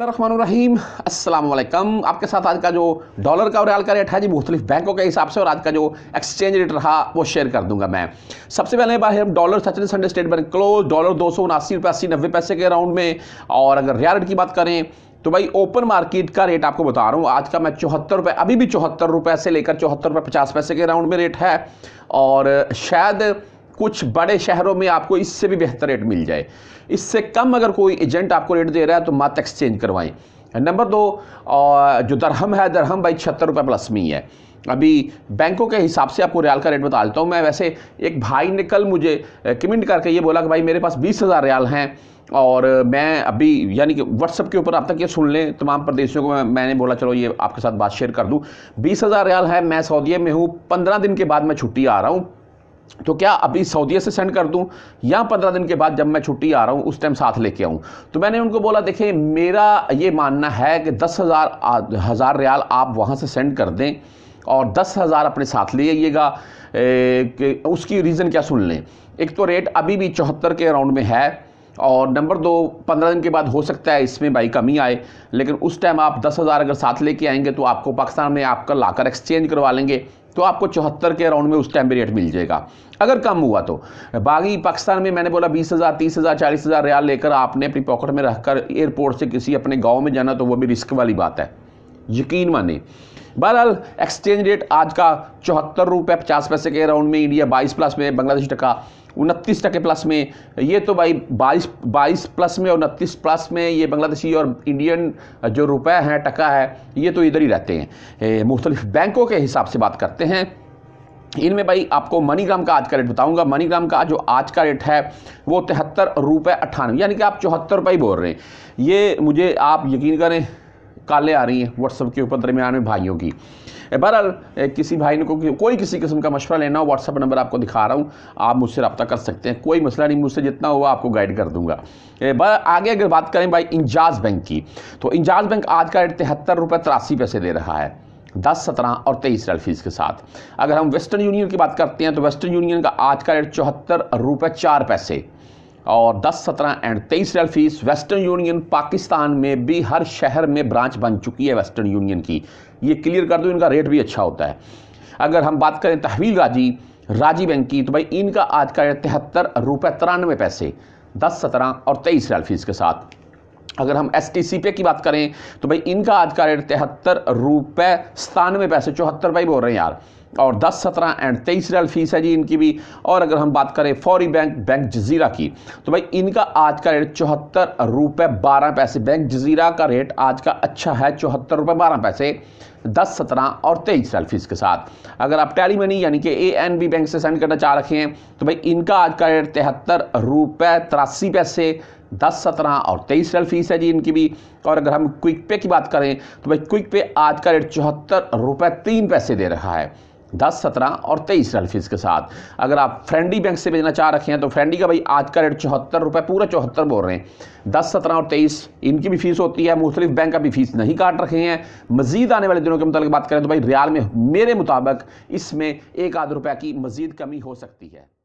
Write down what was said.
रहीम अस्सलाम आपके साथ आज का जो डॉलर का और रियाल का रेट है जी मुख्तलिफ बैंकों के हिसाब से और आज का जो एक्सचेंज रेट रहा वो शेयर कर दूंगा मैं सबसे पहले बाहर हम dollar Sachin Sunday State Bank close dollar दो सौ उनासी रुपये अस्सी नब्बे पैसे के राउंड में और अगर रियाल रेट की बात करें तो भाई ओपन मार्केट का रेट आपको बता रहा हूँ आज का मैं चौहत्तर रुपये अभी भी चौहत्तर रुपये से लेकर चौहत्तर रुपये पचास पैसे के राउंड में रेट है और शायद कुछ बड़े शहरों में आपको इससे भी बेहतर रेट मिल जाए इससे कम अगर कोई एजेंट आपको रेट दे रहा है तो मात एक्सचेंज करवाएं नंबर दो जो दरहम है दरहम भाई छहत्तर रुपये प्लस में ही है अभी बैंकों के हिसाब से आपको रियाल का रेट बता देता हूँ मैं वैसे एक भाई ने कल मुझे कमेंट करके ये बोला कि भाई मेरे पास बीस हज़ार रियाल हैं और मैं अभी यानी कि व्हाट्सअप के ऊपर आप तक ये सुन लें तमाम प्रदेशों को मैं, मैंने बोला चलो ये आपके साथ बात शेयर कर दूँ बीस हज़ार रियाल है मैं सऊदीया में हूँ पंद्रह दिन के बाद मैं छुट्टी आ रहा हूँ तो क्या अभी सऊदीया से सेंड कर दूं या पंद्रह दिन के बाद जब मैं छुट्टी आ रहा हूं उस टाइम साथ लेके आऊं तो मैंने उनको बोला देखिए मेरा ये मानना है कि दस हज़ार हज़ार रियाल आप वहां से सेंड कर दें और दस हज़ार अपने साथ ले आइएगा उसकी रीज़न क्या सुन लें एक तो रेट अभी भी चौहत्तर के अराउंड में है और नंबर दो पंद्रह दिन के बाद हो सकता है इसमें भाई कमी आए लेकिन उस टाइम आप दस हज़ार अगर साथ लेके आएंगे तो आपको पाकिस्तान में आपका लाकर एक्सचेंज करवा लेंगे तो आपको चौहत्तर के अराउंड में उस टाइम भी रेट मिल जाएगा अगर कम हुआ तो बाकी पाकिस्तान में मैंने बोला बीस हज़ार तीस हज़ार चालीस हज़ार रियाल लेकर आपने अपनी पॉकेट में रखकर एयरपोर्ट से किसी अपने गांव में जाना तो वो भी रिस्क वाली बात है यकीन माने बहरहाल एक्सचेंज रेट आज का चौहत्तर रुपये पचास पैसे के अराउंड में इंडिया बाईस प्लस में बांग्लादेश टका उनतीस टके प्लस में ये तो भाई बाईस बाईस प्लस में और उनतीस प्लस में ये बांग्लादेशी और इंडियन जो रुपए हैं टका है ये तो इधर ही रहते हैं मुख्तलिफ बैंकों के हिसाब से बात करते हैं इनमें भाई आपको मनीग्राम का आज का रेट बताऊंगा मनीग्राम का जो आज का रेट है वो तिहत्तर रुपये अट्ठानवे यानी कि आप चौहत्तर रुपये ही बोल रहे हैं ये मुझे आप यकीन करें काले आ रही हैं व्हाट्सअप के ऊपर दरमियान में भाइयों की बहरहाल किसी भाई ने को कोई किसी किस्म का मशवरा लेना हो व्हाट्सअप नंबर आपको दिखा रहा हूँ आप मुझसे रब्ता कर सकते हैं कोई मसला नहीं मुझसे जितना हुआ आपको गाइड कर दूंगा आगे अगर बात करें भाई इंजाज बैंक की तो इंजाज बैंक आज का रेट तिहत्तर रुपये तिरासी पैसे दे रहा है दस सत्रह और तेईस रेल फीस के साथ अगर हम वेस्टर्न यूनियन की बात करते हैं तो वेस्टर्न यूनियन का आज का रेट चौहत्तर रुपये चार पैसे और 10, 17 एंड 23 रेलफीस वेस्टर्न यूनियन पाकिस्तान में भी हर शहर में ब्रांच बन चुकी है वेस्टर्न यूनियन की ये क्लियर कर दो इनका रेट भी अच्छा होता है अगर हम बात करें तहवील राजी राजी बैंक की तो भाई इनका आज का रेट तिहत्तर रुपये तिरानवे पैसे दस सत्रह और तेईस रेलफीस फीस के साथ अगर हम एस टी सी पे की बात करें तो भाई इनका आज का रेट तिहत्तर रुपये सतानवे पैसे चौहत्तर भाई बोल रहे हैं यार और 10 17 एंड 23 रियल फीस है जी इनकी भी और अगर हम बात करें फौरी बैंक बैंक जजीरा की तो भाई इनका आज का रेट चौहत्तर रुपये बारह पैसे बैंक जजीरा का रेट आज का अच्छा है चौहत्तर रुपये बारह पैसे दस सत्रह और तेईस साल फीस के साथ अगर आप टैली मनी यानी कि ए एन बी बैंक से सेंड करना चाह रखे हैं तो भाई इनका आज का रेट तिहत्तर रुपये तिरासी पैसे दस सत्रह और तेईस रेल फीस है जी इनकी भी और अगर हम क्विक पे की बात करें तो भाई क्विक पे आज का रेट चौहत्तर रुपये तीन पैसे दे रहा है दस सत्रह और तेईस रेल फीस के साथ अगर आप फ्रेंडी बैंक से भेजना चाह रखे हैं तो फ्रेंडी का भाई आज का रेट चौहत्तर रुपये पूरा चौहत्तर बोल रहे हैं दस सत्रह और तेईस इनकी भी फीस होती है मुख्तलिफ बैंक का भी फीस नहीं काट रखे हैं मजीद आने वाले दिनों के मुताबिक बात करें तो भाई रियाल में मेरे मुताबिक इसमें एक आध रुपये की मजीद कमी हो सकती है